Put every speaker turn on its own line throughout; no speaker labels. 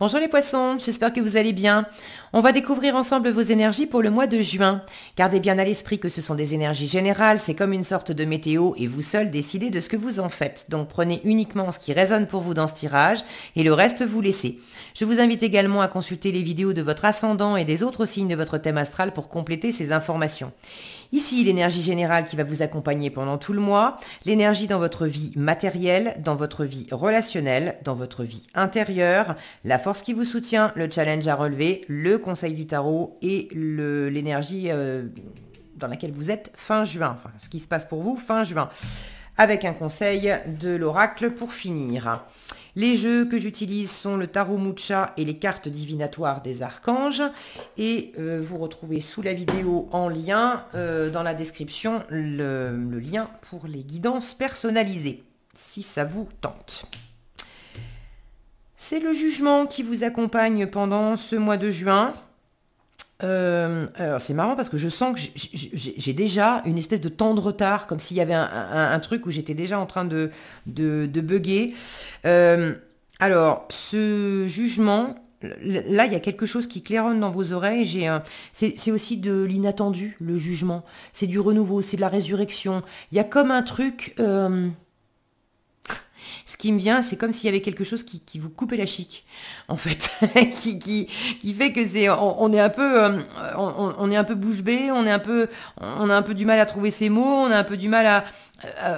Bonjour les poissons, j'espère que vous allez bien. On va découvrir ensemble vos énergies pour le mois de juin. Gardez bien à l'esprit que ce sont des énergies générales, c'est comme une sorte de météo et vous seul décidez de ce que vous en faites. Donc prenez uniquement ce qui résonne pour vous dans ce tirage et le reste vous laissez. Je vous invite également à consulter les vidéos de votre ascendant et des autres signes de votre thème astral pour compléter ces informations. Ici, l'énergie générale qui va vous accompagner pendant tout le mois, l'énergie dans votre vie matérielle, dans votre vie relationnelle, dans votre vie intérieure, la force qui vous soutient, le challenge à relever, le conseil du tarot et l'énergie euh, dans laquelle vous êtes fin juin, enfin ce qui se passe pour vous fin juin, avec un conseil de l'oracle pour finir. Les jeux que j'utilise sont le tarot Mucha et les cartes divinatoires des archanges. Et euh, vous retrouvez sous la vidéo en lien, euh, dans la description, le lien pour les guidances personnalisées, si ça vous tente. C'est le jugement qui vous accompagne pendant ce mois de juin. Euh, c'est marrant parce que je sens que j'ai déjà une espèce de temps de retard, comme s'il y avait un, truc où j'étais déjà en train de, de, bugger. Euh, alors, ce jugement, là, il y a quelque chose qui claironne dans vos oreilles. J'ai c'est aussi de l'inattendu, le jugement. C'est du renouveau, c'est de la résurrection. Il y a comme un truc... Euh, ce qui me vient, c'est comme s'il y avait quelque chose qui, vous coupait la chic, en fait, qui, fait que c'est, on, est un peu, euh, on, est un peu bouche bée, on est un peu, on a un peu du mal à trouver ses mots, on a un peu du mal à,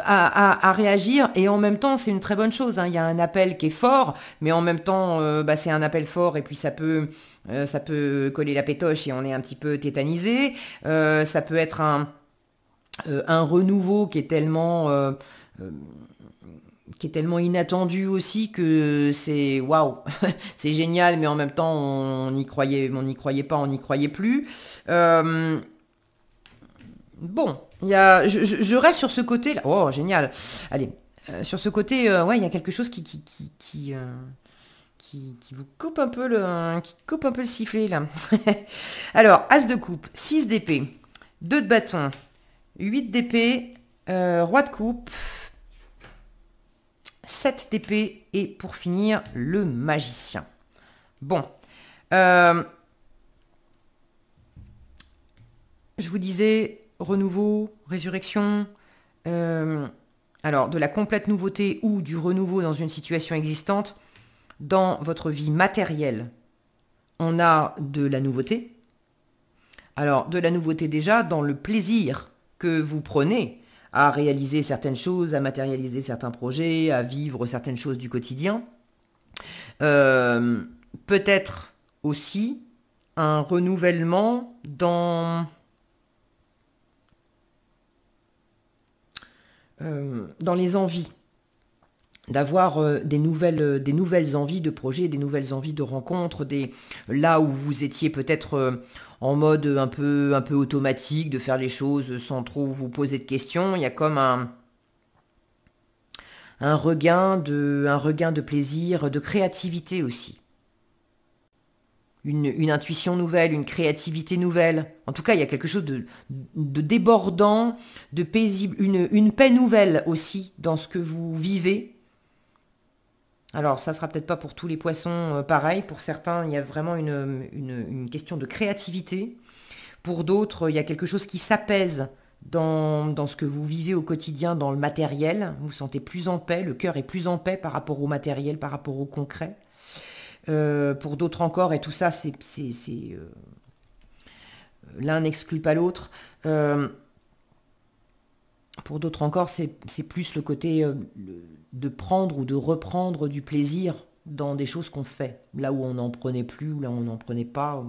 à, réagir et en même temps c'est une très bonne chose. Hein. Il y a un appel qui est fort, mais en même temps euh, bah, c'est un appel fort et puis ça peut, euh, ça peut coller la pétoche et on est un petit peu tétanisé. ça peut être un, un renouveau qui est tellement qui est tellement inattendu aussi que c'est waouh, c'est génial, mais en même temps on n'y croyait, on n'y croyait pas, on n'y croyait plus. Euh, bon, y a, je, reste sur ce côté là. Oh génial. Allez, euh, sur ce côté, euh, ouais, il y a quelque chose qui qui qui, vous coupe un peu le, qui coupe un peu le sifflet là. Alors, As de coupe, 6 d'épée, 2 de bâton, 8 d'épée, Roi de coupe, 7 d'épée et pour finir le magicien. Bon. Euh, je vous disais renouveau, résurrection. Euh, alors de la complète nouveauté ou du renouveau dans une situation existante. Dans votre vie matérielle, on a de la nouveauté. Alors de la nouveauté déjà dans le plaisir que vous prenez à réaliser certaines choses, à matérialiser certains projets, à vivre certaines choses du quotidien. Euh, peut-être aussi un renouvellement dans... Euh, dans les envies d'avoir euh, des nouvelles, euh, des nouvelles envies de projets, des nouvelles envies de rencontres, des, là où vous étiez peut-être euh, en mode un peu, un peu automatique, de faire les choses sans trop vous poser de questions. Il y a comme un, regain, de, un regain de plaisir, de créativité aussi. Une, intuition nouvelle, une créativité nouvelle. En tout cas, il y a quelque chose de, débordant, de paisible, une paix nouvelle aussi dans ce que vous vivez alors ça ne sera peut-être pas pour tous les poissons euh, pareil, pour certains il y a vraiment une, question de créativité, pour d'autres il y a quelque chose qui s'apaise dans, ce que vous vivez au quotidien, dans le matériel, vous vous sentez plus en paix, le cœur est plus en paix par rapport au matériel, par rapport au concret. Euh, pour d'autres encore, et tout ça c'est... Euh, l'un n'exclut pas l'autre. Pour d'autres encore, c'est plus le côté euh, de prendre ou de reprendre du plaisir dans des choses qu'on fait, là où on n'en prenait plus, là où on n'en prenait pas.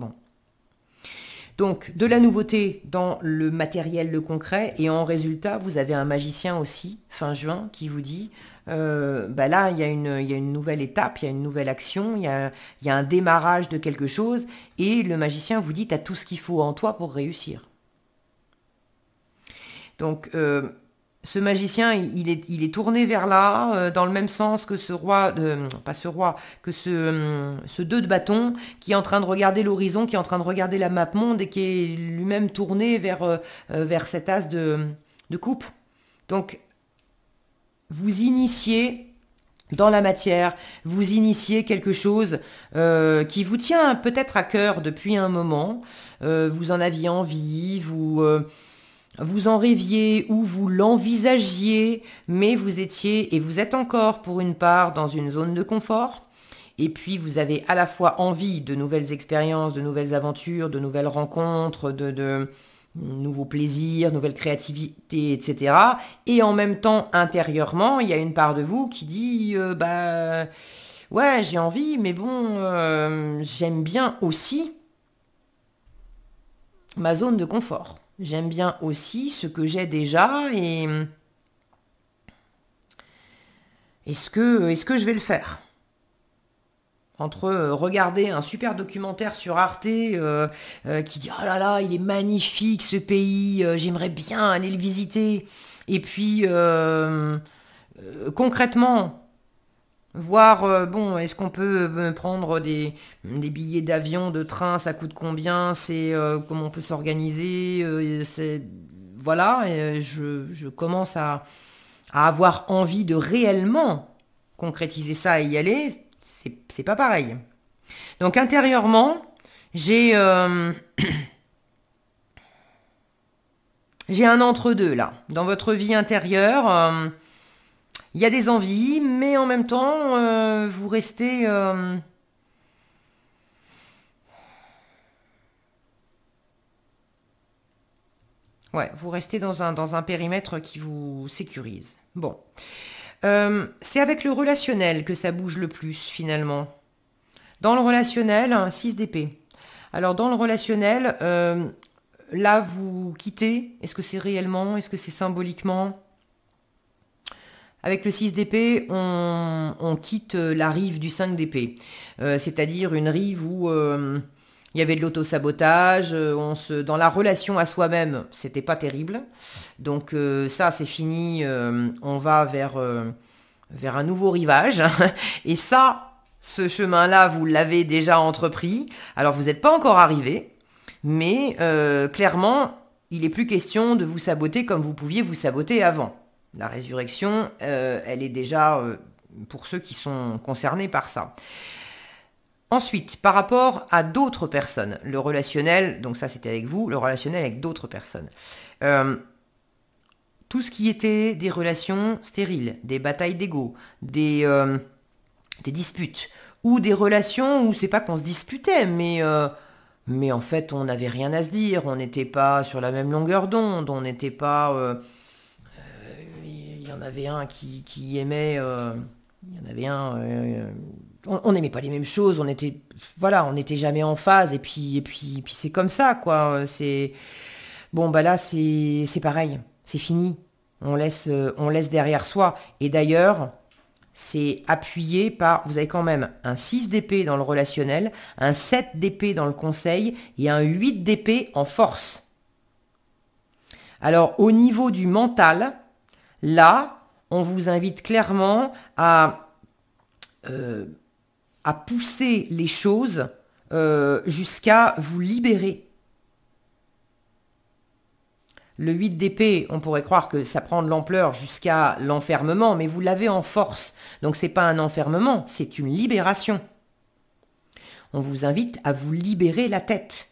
Donc, de la nouveauté dans le matériel, le concret, et en résultat, vous avez un magicien aussi, fin juin, qui vous dit, euh, bah là, il y, a une nouvelle étape, il y a une nouvelle action, il y, y a, un démarrage de quelque chose, et le magicien vous dit, tu as tout ce qu'il faut en toi pour réussir. Donc euh, ce magicien, il est, il est, tourné vers là, euh, dans le même sens que ce roi, pas ce roi, que ce, euh, ce deux de bâton qui est en train de regarder l'horizon, qui est en train de regarder la map monde et qui est lui-même tourné vers, vers cet as de, coupe. Donc vous initiez dans la matière, vous initiez quelque chose qui vous tient peut-être à cœur depuis un moment, vous en aviez envie, vous, vous en rêviez ou vous l'envisagiez, mais vous étiez et vous êtes encore pour une part dans une zone de confort. Et puis vous avez à la fois envie de nouvelles expériences, de nouvelles aventures, de nouvelles rencontres, de, nouveaux plaisirs, nouvelles créativités, etc. Et en même temps, intérieurement, il y a une part de vous qui dit, euh, bah ouais, j'ai envie, mais bon, euh, j'aime bien aussi ma zone de confort. J'aime bien aussi ce que j'ai déjà et est-ce que, est que, je vais le faire entre euh, regarder un super documentaire sur Arte euh, euh, qui dit ⁇ Oh là là, il est magnifique ce pays, j'aimerais bien aller le visiter ⁇ et puis concrètement Voir, euh, bon, est-ce qu'on peut euh, prendre des, billets d'avion, de train, ça coûte combien, c'est euh, comment on peut s'organiser, voilà, je, commence à, avoir envie de réellement concrétiser ça et y aller, c'est pas pareil. Donc intérieurement, j'ai j'ai un entre-deux là. Dans votre vie intérieure, il y a des envies, mais en même temps, euh, vous restez... Euh, ouais, vous restez dans un, dans un périmètre qui vous sécurise. Bon. Euh, c'est avec le relationnel que ça bouge le plus, finalement. Dans le relationnel, 6 d'épée. Alors, dans le relationnel, là, vous quittez. Est-ce que c'est réellement Est-ce que c'est symboliquement avec le 6 d'épée, on, quitte euh, la rive du 5 d'épée, euh, c'est-à-dire une rive où euh, il y avait de l'auto-sabotage, dans la relation à soi-même, c'était pas terrible. Donc ça, c'est fini, on va vers, vers un nouveau rivage. Et ça, ce chemin-là, vous l'avez déjà entrepris. Alors vous n'êtes pas encore arrivé, mais clairement, il n'est plus question de vous saboter comme vous pouviez vous saboter avant. La résurrection, euh, elle est déjà euh, pour ceux qui sont concernés par ça. Ensuite, par rapport à d'autres personnes, le relationnel, donc ça c'était avec vous, le relationnel avec d'autres personnes. Euh, tout ce qui était des relations stériles, des batailles d'ego, des, disputes, ou des relations où c'est pas qu'on se disputait, mais, mais en fait on n'avait rien à se dire, on n'était pas sur la même longueur d'onde, on n'était pas... Euh, il y en avait un qui, euh, aimait. il y en avait un. on n'aimait pas les mêmes choses. On était, voilà, on n'était jamais en phase. Et puis, et puis, puis c'est comme ça, quoi. C'est bon, bah là, c'est pareil. C'est fini. On laisse, euh, on laisse derrière soi. Et d'ailleurs, c'est appuyé par, vous avez quand même un 6 d'épée dans le relationnel, un 7 d'épée dans le conseil et un 8 d'épée en force. Alors au niveau du mental, Là, on vous invite clairement à, euh, pousser les choses euh, jusqu'à vous libérer. Le 8 d'épée, on pourrait croire que ça prend de l'ampleur jusqu'à l'enfermement, mais vous l'avez en force. Donc ce n'est pas un enfermement, c'est une libération. On vous invite à vous libérer la tête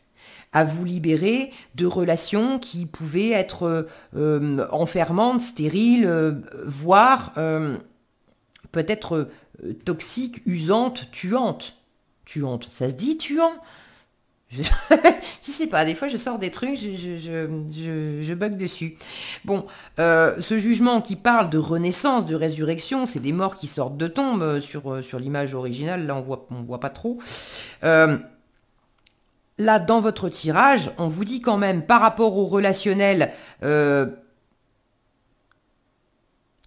à vous libérer de relations qui pouvaient être euh, enfermantes, stériles, euh, voire euh, peut-être toxiques, usantes, tuantes. Tuantes, ça se dit tuant je... sais pas, des fois je sors des trucs, je, bug dessus. Bon, ce jugement qui parle de renaissance, de résurrection, c'est des morts qui sortent de tombe sur, sur l'image originale, là on voit, on voit pas trop. Là, dans votre tirage, on vous dit quand même, par rapport au relationnel, euh,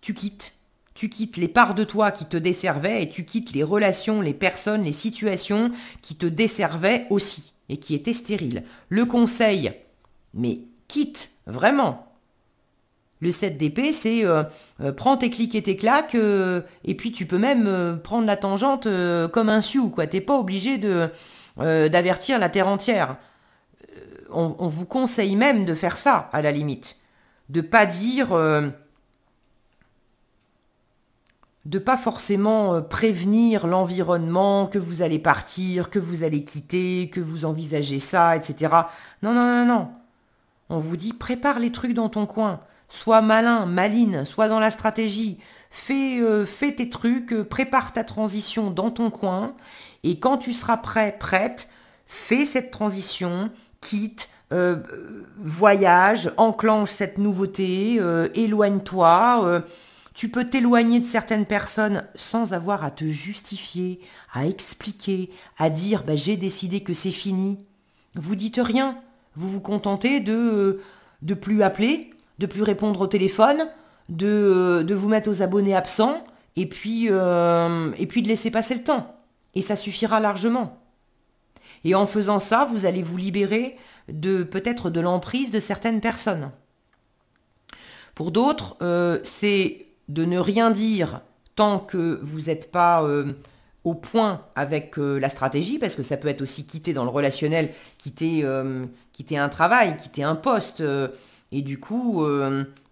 tu quittes. Tu quittes les parts de toi qui te desservaient et tu quittes les relations, les personnes, les situations qui te desservaient aussi et qui étaient stériles. Le conseil, mais quitte, vraiment. Le 7 d'épée, c'est euh, euh, prends tes clics et tes claques, et puis tu peux même prendre la tangente comme un ou quoi. T'es pas obligé de, euh, d'avertir la terre entière. Euh, on, vous conseille même de faire ça, à la limite. De pas dire... Euh, de pas forcément prévenir l'environnement que vous allez partir, que vous allez quitter, que vous envisagez ça, etc. Non, non, non, non. On vous dit prépare les trucs dans ton coin. Sois malin, maline, sois dans la stratégie. Fais, fais tes trucs, prépare ta transition dans ton coin. Et quand tu seras prêt, prête, fais cette transition, quitte, euh, voyage, enclenche cette nouveauté, euh, éloigne-toi. Euh, tu peux t'éloigner de certaines personnes sans avoir à te justifier, à expliquer, à dire bah, j'ai décidé que c'est fini. Vous dites rien. Vous vous contentez de de plus appeler, de plus répondre au téléphone, de, de vous mettre aux abonnés absents et puis, et puis de laisser passer le temps. Et ça suffira largement. Et en faisant ça, vous allez vous libérer de peut-être de l'emprise de certaines personnes. Pour d'autres, euh, c'est de ne rien dire tant que vous n'êtes pas euh, au point avec euh, la stratégie, parce que ça peut être aussi quitter dans le relationnel, quitter, quitter un travail, quitter un poste. et du coup,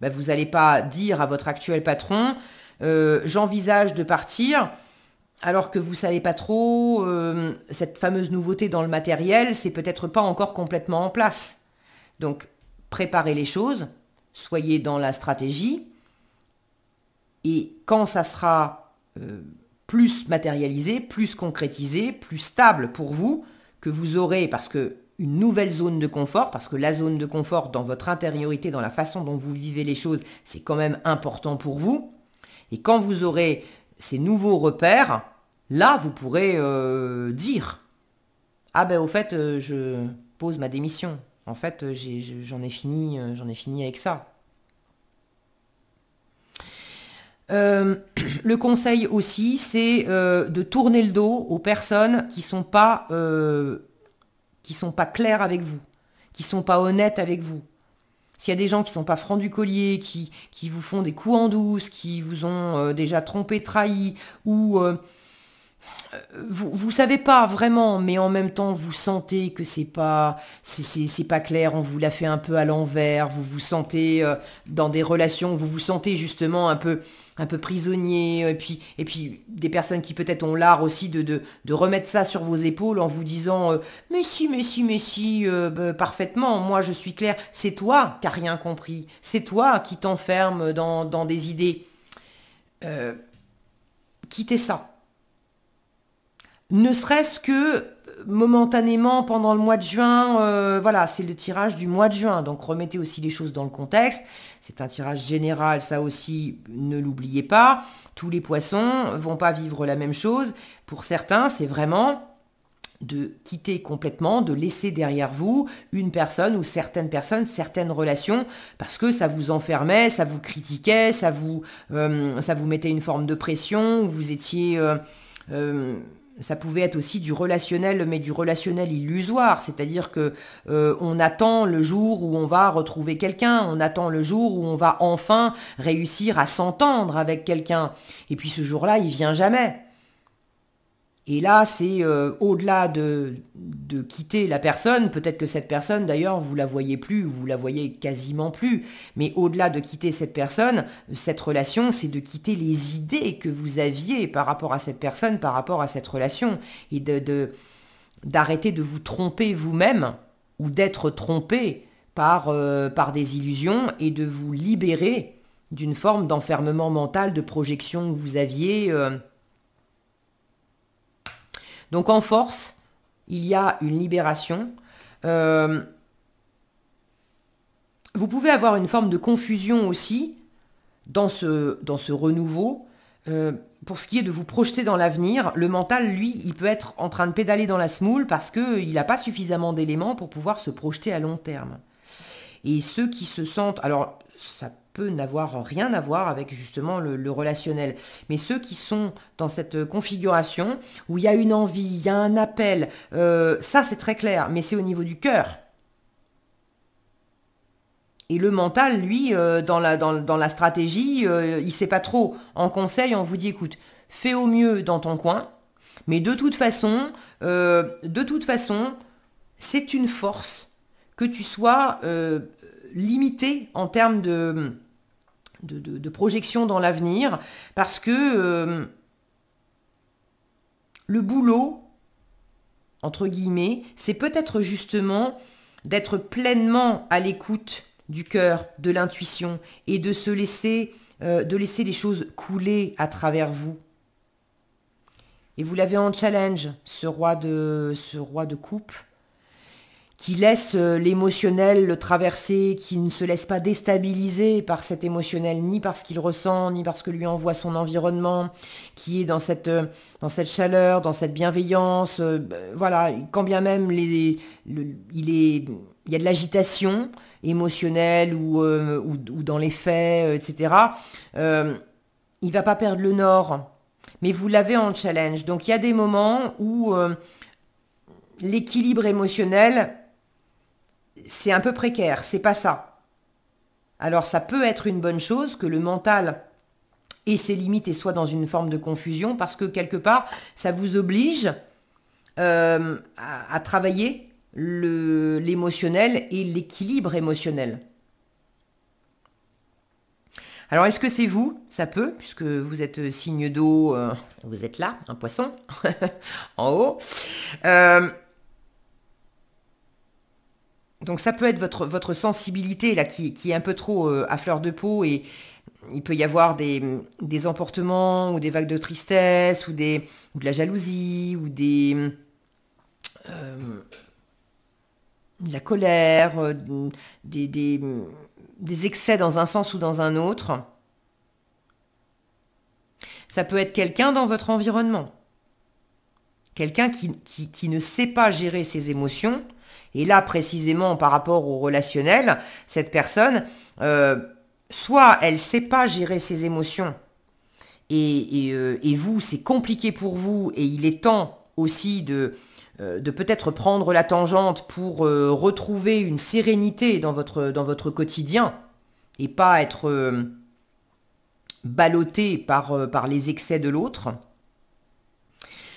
bah, vous n'allez pas dire à votre actuel patron, j'envisage de partir, alors que vous ne savez pas trop, euh, cette fameuse nouveauté dans le matériel, c'est peut-être pas encore complètement en place. Donc, préparez les choses, soyez dans la stratégie, et quand ça sera euh, plus matérialisé, plus concrétisé, plus stable pour vous, que vous aurez, parce que une nouvelle zone de confort, parce que la zone de confort dans votre intériorité, dans la façon dont vous vivez les choses, c'est quand même important pour vous. Et quand vous aurez ces nouveaux repères, là, vous pourrez euh, dire Ah ben au fait, euh, je pose ma démission. En fait, euh, j'en ai, fini, j'en ai fini avec ça. le conseil aussi, c'est de tourner le dos aux personnes qui sont pas qui sont pas claires avec vous, qui sont pas honnêtes avec vous, s'il y a des gens qui ne sont pas francs du collier, qui, qui, vous font des coups en douce, qui vous ont euh, déjà trompé, trahi, ou euh, euh, vous, ne savez pas vraiment, mais en même temps vous sentez que c'est pas c'est pas clair, on vous l'a fait un peu à l'envers, vous vous sentez euh, dans des relations, vous vous sentez justement un peu un peu prisonnier, euh, et puis et puis des personnes qui peut-être ont l'art aussi de, remettre ça sur vos épaules en vous disant mais si mais si mais si bah, parfaitement, moi je suis clair, c'est toi qui n'as rien compris, c'est toi qui t'enferme dans, dans, des idées. quittez ça ne serait-ce que euh, momentanément pendant le mois de juin, euh, voilà, c'est le tirage du mois de juin, donc remettez aussi les choses dans le contexte. C'est un tirage général, ça aussi, ne l'oubliez pas. Tous les poissons vont pas vivre la même chose. Pour certains, c'est vraiment de quitter complètement, de laisser derrière vous une personne ou certaines personnes, certaines relations, parce que ça vous enfermait, ça vous critiquait, ça vous, euh, ça vous mettait une forme de pression, vous étiez ça pouvait être aussi du relationnel, mais du relationnel illusoire, c'est-à-dire que euh, on attend le jour où on va retrouver quelqu'un, on attend le jour où on va enfin réussir à s'entendre avec quelqu'un, et puis ce jour-là, il vient jamais. Et là, c'est euh, au-delà de, de, quitter la personne, peut-être que cette personne, d'ailleurs, vous la voyez plus, vous la voyez quasiment plus, mais au-delà de quitter cette personne, cette relation, c'est de quitter les idées que vous aviez par rapport à cette personne, par rapport à cette relation, et de, d'arrêter de, vous tromper vous-même, ou d'être trompé par, euh, par des illusions, et de vous libérer d'une forme d'enfermement mental, de projection que vous aviez. Euh, donc en force, il y a une libération. Euh, vous pouvez avoir une forme de confusion aussi dans ce, dans ce renouveau. Euh, pour ce qui est de vous projeter dans l'avenir, le mental, lui, il peut être en train de pédaler dans la semoule parce qu'il euh, n'a pas suffisamment d'éléments pour pouvoir se projeter à long terme. Et ceux qui se sentent, alors ça peut n'avoir rien à voir avec justement le, relationnel. Mais ceux qui sont dans cette euh, configuration où il y a une envie, il y a un appel, euh, ça c'est très clair, mais c'est au niveau du cœur. Et le mental, lui, euh, dans, la, dans, la stratégie, il sait pas trop. En conseil, on vous dit, écoute, fais au mieux dans ton coin, mais de toute façon, de toute façon, c'est une force que tu sois limité en termes de, de, projection dans l'avenir, parce que euh, le boulot, entre guillemets, c'est peut-être justement d'être pleinement à l'écoute du cœur, de l'intuition, et de se laisser, euh, de laisser les choses couler à travers vous. Et vous l'avez en challenge, ce roi de, ce roi de coupe qui laisse euh, l'émotionnel le traverser, qui ne se laisse pas déstabiliser par cet émotionnel, ni par ce qu'il ressent, ni par ce que lui envoie son environnement, qui est dans cette, euh, dans cette chaleur, dans cette bienveillance. Euh, bah, voilà, quand bien même il, y a de l'agitation émotionnelle ou, ou, dans les faits, etc., il il va pas perdre le nord. Mais vous l'avez en challenge. Donc il y a des moments où l'équilibre émotionnel c'est un peu précaire, c'est pas ça. Alors ça peut être une bonne chose que le mental et ses limites et soit dans une forme de confusion parce que quelque part ça vous oblige euh, à, travailler l'émotionnel et l'équilibre émotionnel. Alors est-ce que c'est vous Ça peut, puisque vous êtes euh, signe d'eau, euh, vous êtes là, un poisson, en haut. Donc ça peut être votre, votre sensibilité là qui, est un peu trop euh, à fleur de peau et il peut y avoir des, emportements ou des vagues de tristesse ou, des, de la jalousie ou des... Euh, de la colère, euh, des, excès dans un sens ou dans un autre. Ça peut être quelqu'un dans votre environnement. Quelqu'un qui ne sait pas gérer ses émotions et là, précisément, par rapport au relationnel, cette personne, euh, soit elle ne sait pas gérer ses émotions, euh, et, vous, c'est compliqué pour vous, et il est temps aussi de, euh, de peut-être prendre la tangente pour retrouver une sérénité dans votre, dans votre quotidien, et pas être ballotté par, par les excès de l'autre.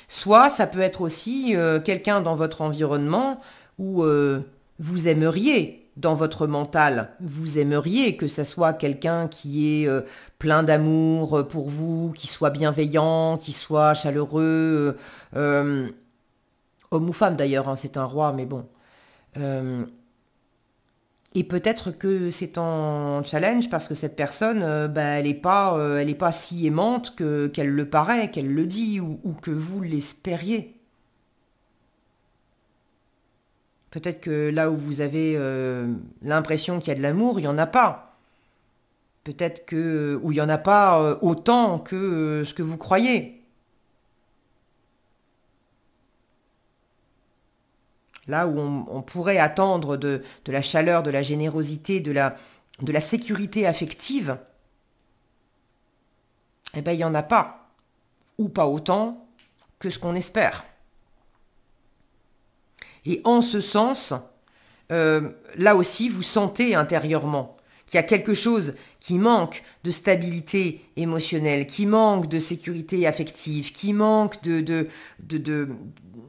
Soit ça peut être aussi quelqu'un dans votre environnement ou euh, vous aimeriez dans votre mental, vous aimeriez que ça soit quelqu'un qui est euh, plein d'amour euh, pour vous, qui soit bienveillant, qui soit chaleureux, homme ou femme d'ailleurs, hein, c'est un roi, mais bon. et peut-être que c'est un challenge parce que cette personne, bah, elle n'est pas, elle est pas si aimante que qu'elle le paraît, qu'elle le dit ou que vous l'espériez. Peut-être que là où vous avez euh, l'impression qu'il y a de l'amour, il n'y en a pas. Peut-être que euh, où il n'y en a pas euh, autant que ce que vous croyez. Là où on, pourrait attendre de, la chaleur, de la générosité, de la, de la sécurité affective, eh bien il n'y en a pas. Ou pas autant que ce qu'on espère. Et en ce sens, euh, là aussi, vous sentez intérieurement qu'il y a quelque chose qui manque de stabilité émotionnelle, qui manque de sécurité affective, qui manque de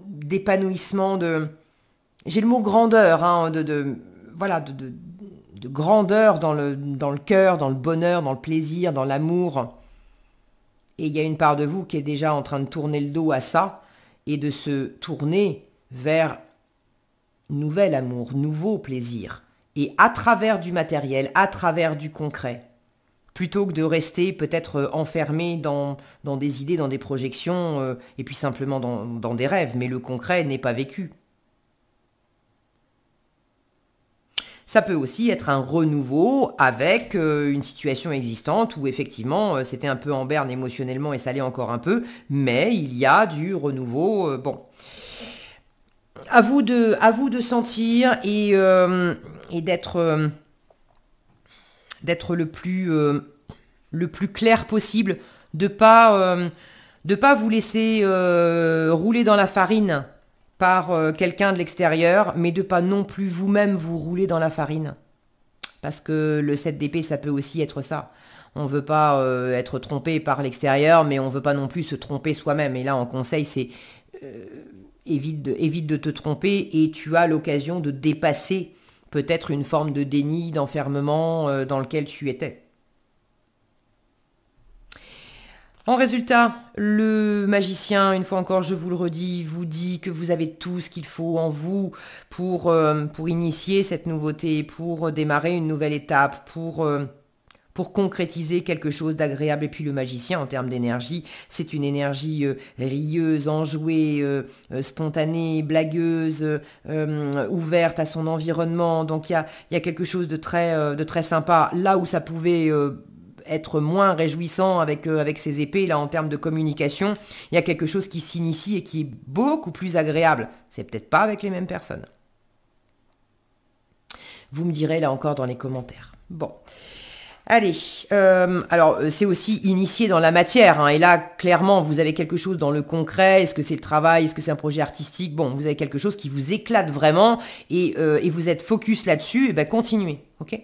d'épanouissement de, j'ai le mot grandeur, hein, de, voilà, de, grandeur dans le, dans le cœur, dans le bonheur, dans le plaisir, dans l'amour. Et il y a une part de vous qui est déjà en train de tourner le dos à ça et de se tourner vers nouvel amour, nouveau plaisir, et à travers du matériel, à travers du concret, plutôt que de rester peut-être euh, enfermé dans, des idées, dans des projections, euh, et puis simplement dans, des rêves, mais le concret n'est pas vécu. Ça peut aussi être un renouveau avec euh, une situation existante où effectivement c'était un peu en berne émotionnellement et ça allait encore un peu, mais il y a du renouveau. bon, à vous de, à vous de sentir et, euh, d'être, euh, d'être le plus, euh, le plus clair possible, de pas, de pas vous laisser rouler dans la farine par quelqu'un de l'extérieur, mais de pas non plus vous-même vous rouler dans la farine. Parce que le 7 d'épée, ça peut aussi être ça. On ne veut pas être trompé par l'extérieur, mais on ne veut pas non plus se tromper soi-même. Et là, en conseil, c'est évite de, évite de te tromper et tu as l'occasion de dépasser peut-être une forme de déni, d'enfermement euh, dans lequel tu étais. En résultat, le magicien, une fois encore, je vous le redis, vous dit que vous avez tout ce qu'il faut en vous pour, euh, pour initier cette nouveauté, pour démarrer une nouvelle étape, pour... Euh, pour concrétiser quelque chose d'agréable. Et puis le magicien, en termes d'énergie, c'est une énergie euh, rieuse, enjouée, euh, euh, spontanée, blagueuse, ouverte à son environnement. Donc il y a, quelque chose de très, sympa. Là où ça pouvait être moins réjouissant avec, avec ses épées, là en termes de communication, il y a quelque chose qui s'initie et qui est beaucoup plus agréable. C'est peut-être pas avec les mêmes personnes. Vous me direz là encore dans les commentaires. Bon. Allez, euh, alors euh, c'est aussi initié dans la matière, hein, et là clairement vous avez quelque chose dans le concret, est-ce que c'est le travail, est-ce que c'est un projet artistique, bon vous avez quelque chose qui vous éclate vraiment et, euh, vous êtes focus là-dessus, et ben continuez, ok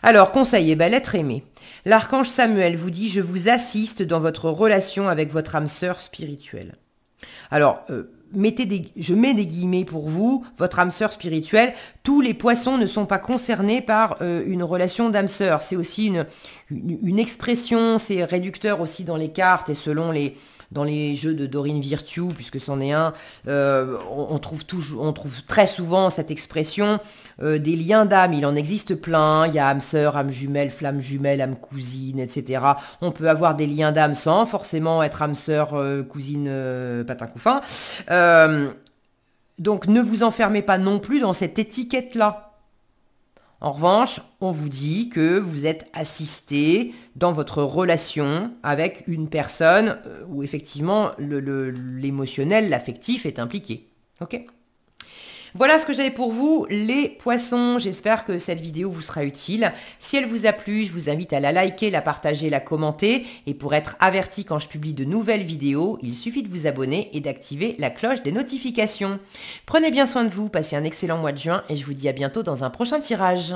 alors, conseil, et bien, l'être aimé. L'archange Samuel vous dit, je vous assiste dans votre relation avec votre âme sœur spirituelle. Alors, euh, mettez des, je mets des guillemets pour vous, votre âme sœur spirituelle, tous les poissons ne sont pas concernés par euh, une relation d'âme sœur. C'est aussi une, une expression, c'est réducteur aussi dans les cartes et selon les, dans les jeux de Dorine Virtue, puisque c'en est un, euh, on, trouve toujours, on trouve très souvent cette expression euh, des liens d'âme. Il en existe plein. Hein. Il y a âme sœur, âme jumelle, flamme jumelle, âme cousine, etc. On peut avoir des liens d'âme sans forcément être âme sœur, euh, cousine, patin couffin. donc ne vous enfermez pas non plus dans cette étiquette-là. En revanche, on vous dit que vous êtes assisté dans votre relation avec une personne euh, où effectivement l'émotionnel, l'affectif est impliqué. ok voilà ce que j'avais pour vous, les poissons. J'espère que cette vidéo vous sera utile. Si elle vous a plu, je vous invite à la liker, la partager, la commenter. Et pour être averti quand je publie de nouvelles vidéos, il suffit de vous abonner et d'activer la cloche des notifications. Prenez bien soin de vous, passez un excellent mois de juin et je vous dis à bientôt dans un prochain tirage.